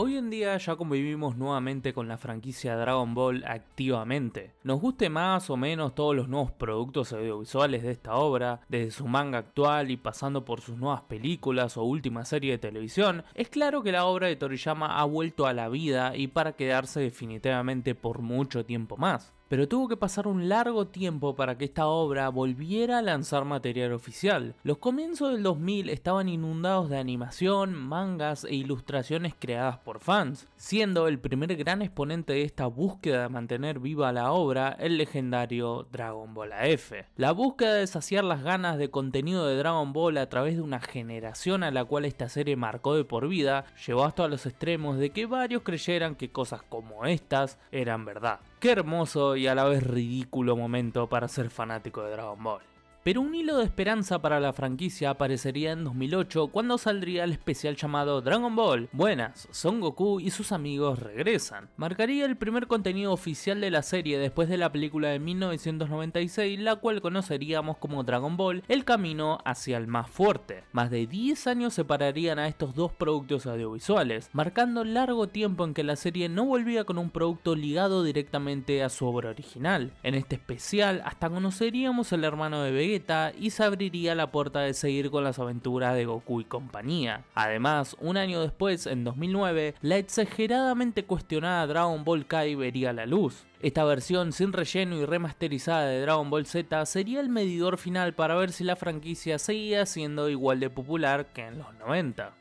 Hoy en día ya convivimos nuevamente con la franquicia Dragon Ball activamente. Nos guste más o menos todos los nuevos productos audiovisuales de esta obra, desde su manga actual y pasando por sus nuevas películas o última serie de televisión, es claro que la obra de Toriyama ha vuelto a la vida y para quedarse definitivamente por mucho tiempo más pero tuvo que pasar un largo tiempo para que esta obra volviera a lanzar material oficial. Los comienzos del 2000 estaban inundados de animación, mangas e ilustraciones creadas por fans, siendo el primer gran exponente de esta búsqueda de mantener viva la obra el legendario Dragon Ball F. La búsqueda de saciar las ganas de contenido de Dragon Ball a través de una generación a la cual esta serie marcó de por vida llevó hasta los extremos de que varios creyeran que cosas como estas eran verdad. Qué hermoso y a la vez ridículo momento para ser fanático de Dragon Ball. Pero un hilo de esperanza para la franquicia aparecería en 2008 cuando saldría el especial llamado Dragon Ball. Buenas, Son Goku y sus amigos regresan. Marcaría el primer contenido oficial de la serie después de la película de 1996, la cual conoceríamos como Dragon Ball, el camino hacia el más fuerte. Más de 10 años separarían a estos dos productos audiovisuales, marcando largo tiempo en que la serie no volvía con un producto ligado directamente a su obra original. En este especial hasta conoceríamos al hermano de Vegeta y se abriría la puerta de seguir con las aventuras de Goku y compañía. Además, un año después, en 2009, la exageradamente cuestionada Dragon Ball Kai vería la luz. Esta versión sin relleno y remasterizada de Dragon Ball Z sería el medidor final para ver si la franquicia seguía siendo igual de popular que en los 90.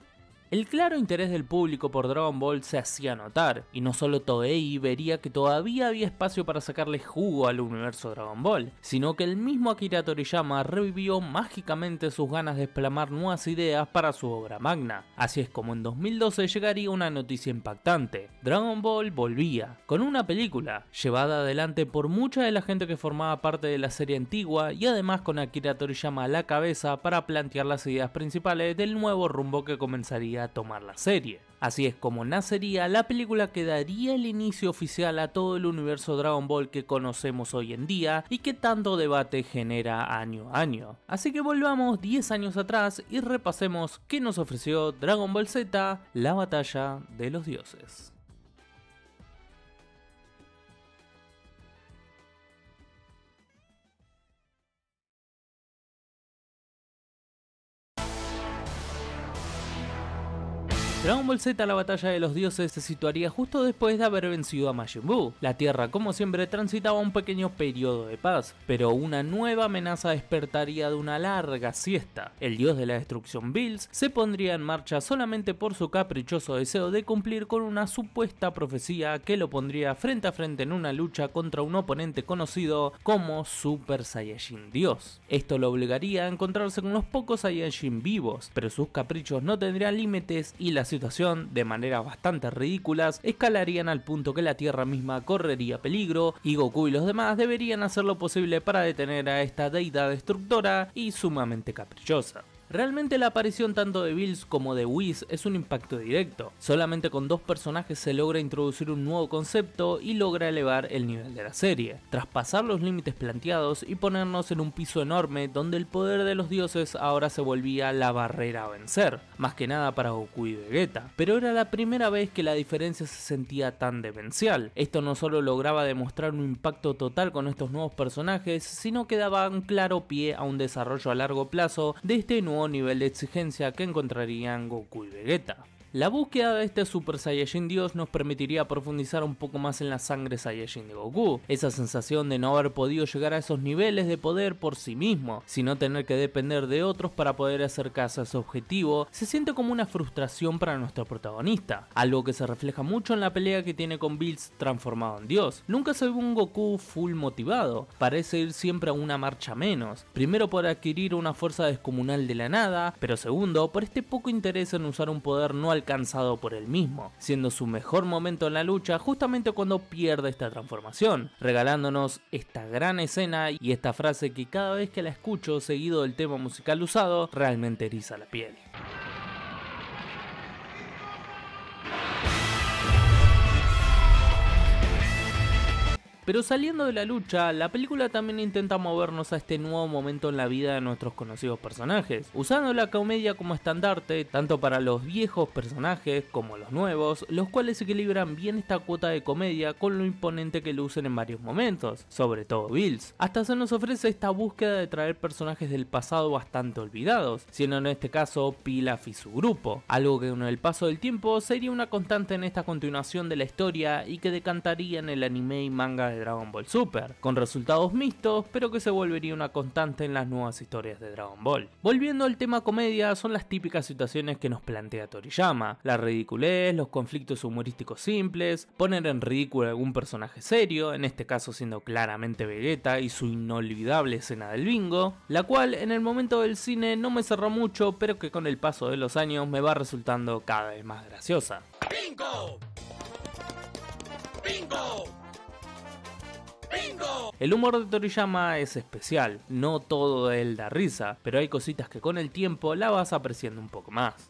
El claro interés del público por Dragon Ball se hacía notar, y no solo Toei vería que todavía había espacio para sacarle jugo al universo Dragon Ball, sino que el mismo Akira Toriyama revivió mágicamente sus ganas de explamar nuevas ideas para su obra magna. Así es como en 2012 llegaría una noticia impactante, Dragon Ball volvía, con una película, llevada adelante por mucha de la gente que formaba parte de la serie antigua y además con Akira Toriyama a la cabeza para plantear las ideas principales del nuevo rumbo que comenzaría a tomar la serie. Así es como nacería la película que daría el inicio oficial a todo el universo Dragon Ball que conocemos hoy en día y que tanto debate genera año a año. Así que volvamos 10 años atrás y repasemos qué nos ofreció Dragon Ball Z, la batalla de los dioses. Dragon Ball Z la batalla de los dioses se situaría justo después de haber vencido a Majin Buu. La Tierra como siempre transitaba un pequeño periodo de paz, pero una nueva amenaza despertaría de una larga siesta. El dios de la destrucción Bills se pondría en marcha solamente por su caprichoso deseo de cumplir con una supuesta profecía que lo pondría frente a frente en una lucha contra un oponente conocido como Super Saiyajin Dios. Esto lo obligaría a encontrarse con los pocos Saiyajin vivos, pero sus caprichos no tendrían límites y la de manera bastante ridículas, escalarían al punto que la Tierra misma correría peligro y Goku y los demás deberían hacer lo posible para detener a esta deidad destructora y sumamente caprichosa. Realmente la aparición tanto de Bills como de Whis es un impacto directo. Solamente con dos personajes se logra introducir un nuevo concepto y logra elevar el nivel de la serie, traspasar los límites planteados y ponernos en un piso enorme donde el poder de los dioses ahora se volvía la barrera a vencer, más que nada para Goku y Vegeta. Pero era la primera vez que la diferencia se sentía tan demencial. Esto no solo lograba demostrar un impacto total con estos nuevos personajes, sino que daba un claro pie a un desarrollo a largo plazo de este nuevo nivel de exigencia que encontrarían Goku y Vegeta. La búsqueda de este Super Saiyajin Dios nos permitiría profundizar un poco más en la sangre Saiyajin de Goku, esa sensación de no haber podido llegar a esos niveles de poder por sí mismo, sino tener que depender de otros para poder acercarse a su objetivo, se siente como una frustración para nuestro protagonista, algo que se refleja mucho en la pelea que tiene con Bills transformado en Dios. Nunca se ve un Goku full motivado, parece ir siempre a una marcha menos, primero por adquirir una fuerza descomunal de la nada, pero segundo por este poco interés en usar un poder no alcanzado por él mismo, siendo su mejor momento en la lucha justamente cuando pierde esta transformación, regalándonos esta gran escena y esta frase que cada vez que la escucho seguido del tema musical usado realmente eriza la piel. Pero saliendo de la lucha, la película también intenta movernos a este nuevo momento en la vida de nuestros conocidos personajes, usando la comedia como estandarte, tanto para los viejos personajes como los nuevos, los cuales equilibran bien esta cuota de comedia con lo imponente que lucen en varios momentos, sobre todo Bills. Hasta se nos ofrece esta búsqueda de traer personajes del pasado bastante olvidados, siendo en este caso Pilaf y su grupo, algo que con el paso del tiempo sería una constante en esta continuación de la historia y que decantaría en el anime y manga de Dragon Ball Super, con resultados mixtos, pero que se volvería una constante en las nuevas historias de Dragon Ball. Volviendo al tema comedia, son las típicas situaciones que nos plantea Toriyama, la ridiculez, los conflictos humorísticos simples, poner en ridículo a algún personaje serio, en este caso siendo claramente Vegeta y su inolvidable escena del bingo, la cual en el momento del cine no me cerró mucho, pero que con el paso de los años me va resultando cada vez más graciosa. Bingo! Bingo! El humor de Toriyama es especial, no todo él da risa, pero hay cositas que con el tiempo la vas apreciando un poco más.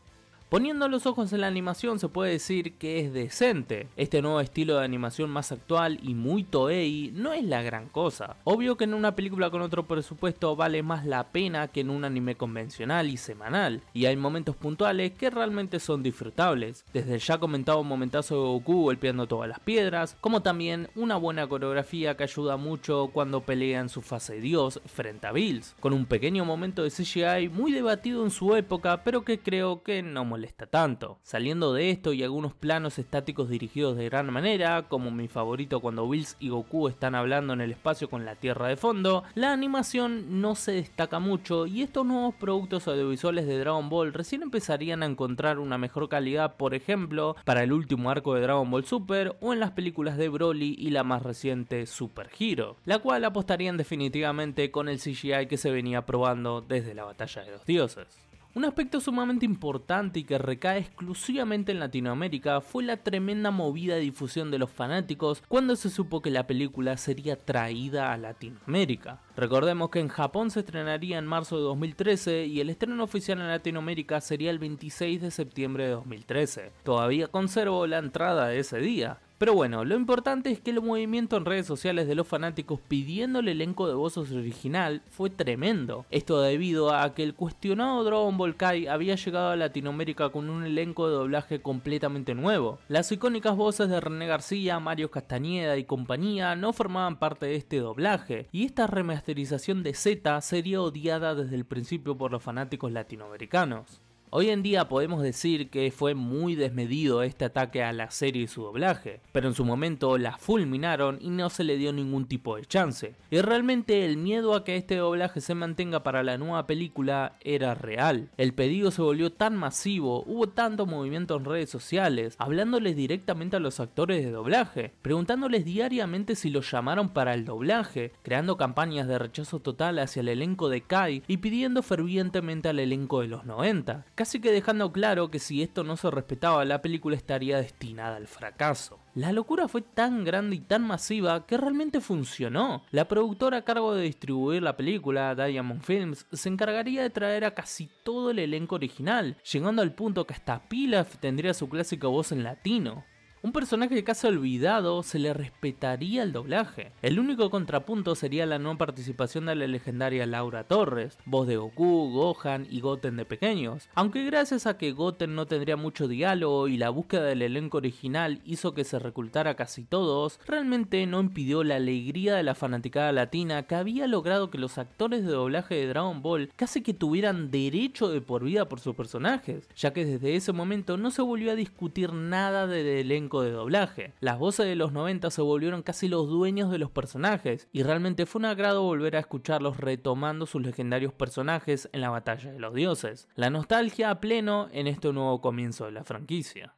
Poniendo los ojos en la animación se puede decir que es decente. Este nuevo estilo de animación más actual y muy toei no es la gran cosa. Obvio que en una película con otro presupuesto vale más la pena que en un anime convencional y semanal, y hay momentos puntuales que realmente son disfrutables, desde el ya comentado momentazo de Goku golpeando todas las piedras, como también una buena coreografía que ayuda mucho cuando pelea en su fase Dios frente a Bills, con un pequeño momento de CGI muy debatido en su época pero que creo que no muestra está tanto. Saliendo de esto y algunos planos estáticos dirigidos de gran manera, como mi favorito cuando Bills y Goku están hablando en el espacio con la tierra de fondo, la animación no se destaca mucho y estos nuevos productos audiovisuales de Dragon Ball recién empezarían a encontrar una mejor calidad, por ejemplo, para el último arco de Dragon Ball Super o en las películas de Broly y la más reciente Super Hero, la cual apostarían definitivamente con el CGI que se venía probando desde la batalla de los dioses. Un aspecto sumamente importante y que recae exclusivamente en Latinoamérica fue la tremenda movida de difusión de los fanáticos cuando se supo que la película sería traída a Latinoamérica. Recordemos que en Japón se estrenaría en marzo de 2013 y el estreno oficial en Latinoamérica sería el 26 de septiembre de 2013. Todavía conservo la entrada de ese día, pero bueno, lo importante es que el movimiento en redes sociales de los fanáticos pidiendo el elenco de voces original fue tremendo. Esto debido a que el cuestionado Dragon Ball Kai había llegado a Latinoamérica con un elenco de doblaje completamente nuevo. Las icónicas voces de René García, Mario Castañeda y compañía no formaban parte de este doblaje, y estas remasteraciones la caracterización de Z, sería odiada desde el principio por los fanáticos latinoamericanos. Hoy en día podemos decir que fue muy desmedido este ataque a la serie y su doblaje, pero en su momento la fulminaron y no se le dio ningún tipo de chance. Y realmente el miedo a que este doblaje se mantenga para la nueva película era real. El pedido se volvió tan masivo, hubo tanto movimiento en redes sociales, hablándoles directamente a los actores de doblaje, preguntándoles diariamente si los llamaron para el doblaje, creando campañas de rechazo total hacia el elenco de Kai y pidiendo fervientemente al elenco de los 90 casi que dejando claro que si esto no se respetaba la película estaría destinada al fracaso. La locura fue tan grande y tan masiva que realmente funcionó. La productora a cargo de distribuir la película, Diamond Films, se encargaría de traer a casi todo el elenco original, llegando al punto que hasta Pilaf tendría su clásica voz en latino. Un personaje casi olvidado se le respetaría el doblaje. El único contrapunto sería la no participación de la legendaria Laura Torres, voz de Goku, Gohan y Goten de pequeños. Aunque gracias a que Goten no tendría mucho diálogo y la búsqueda del elenco original hizo que se recultara casi todos, realmente no impidió la alegría de la fanaticada latina que había logrado que los actores de doblaje de Dragon Ball casi que tuvieran derecho de por vida por sus personajes, ya que desde ese momento no se volvió a discutir nada del elenco de doblaje. Las voces de los 90 se volvieron casi los dueños de los personajes y realmente fue un agrado volver a escucharlos retomando sus legendarios personajes en la batalla de los dioses. La nostalgia a pleno en este nuevo comienzo de la franquicia.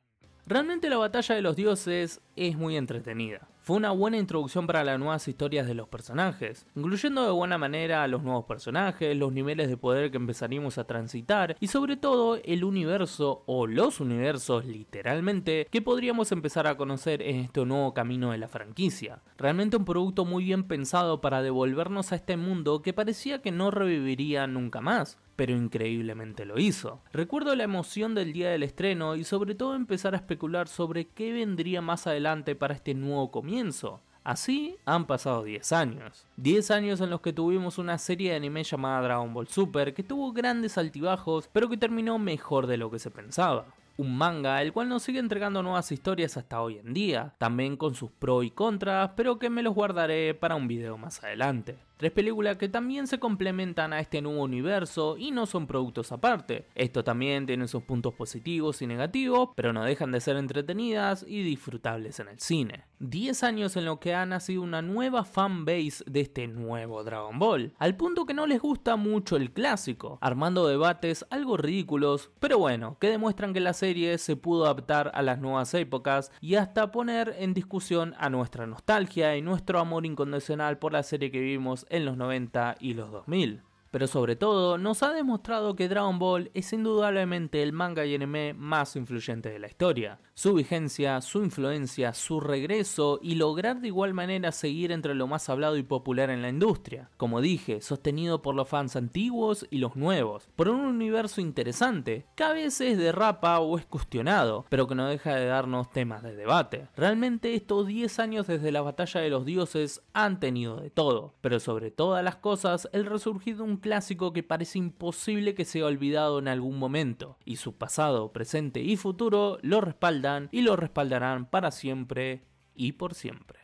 Realmente la batalla de los dioses es muy entretenida fue una buena introducción para las nuevas historias de los personajes, incluyendo de buena manera a los nuevos personajes, los niveles de poder que empezaríamos a transitar y sobre todo el universo o los universos literalmente que podríamos empezar a conocer en este nuevo camino de la franquicia. Realmente un producto muy bien pensado para devolvernos a este mundo que parecía que no reviviría nunca más, pero increíblemente lo hizo. Recuerdo la emoción del día del estreno y sobre todo empezar a especular sobre qué vendría más adelante para este nuevo comienzo. Así han pasado 10 años. 10 años en los que tuvimos una serie de anime llamada Dragon Ball Super que tuvo grandes altibajos pero que terminó mejor de lo que se pensaba un manga, el cual nos sigue entregando nuevas historias hasta hoy en día, también con sus pros y contras, pero que me los guardaré para un video más adelante. Tres películas que también se complementan a este nuevo universo y no son productos aparte. Esto también tiene sus puntos positivos y negativos, pero no dejan de ser entretenidas y disfrutables en el cine. 10 años en lo que ha nacido una nueva fanbase de este nuevo Dragon Ball, al punto que no les gusta mucho el clásico, armando debates algo ridículos, pero bueno, que demuestran que la serie se pudo adaptar a las nuevas épocas y hasta poner en discusión a nuestra nostalgia y nuestro amor incondicional por la serie que vivimos en los 90 y los 2000. Pero sobre todo, nos ha demostrado que Dragon Ball es indudablemente el manga y anime más influyente de la historia. Su vigencia, su influencia, su regreso y lograr de igual manera seguir entre lo más hablado y popular en la industria. Como dije, sostenido por los fans antiguos y los nuevos, por un universo interesante, que a veces derrapa o es cuestionado, pero que no deja de darnos temas de debate. Realmente estos 10 años desde la batalla de los dioses han tenido de todo, pero sobre todas las cosas, el resurgido de un clásico que parece imposible que sea olvidado en algún momento, y su pasado, presente y futuro lo respaldan y lo respaldarán para siempre y por siempre.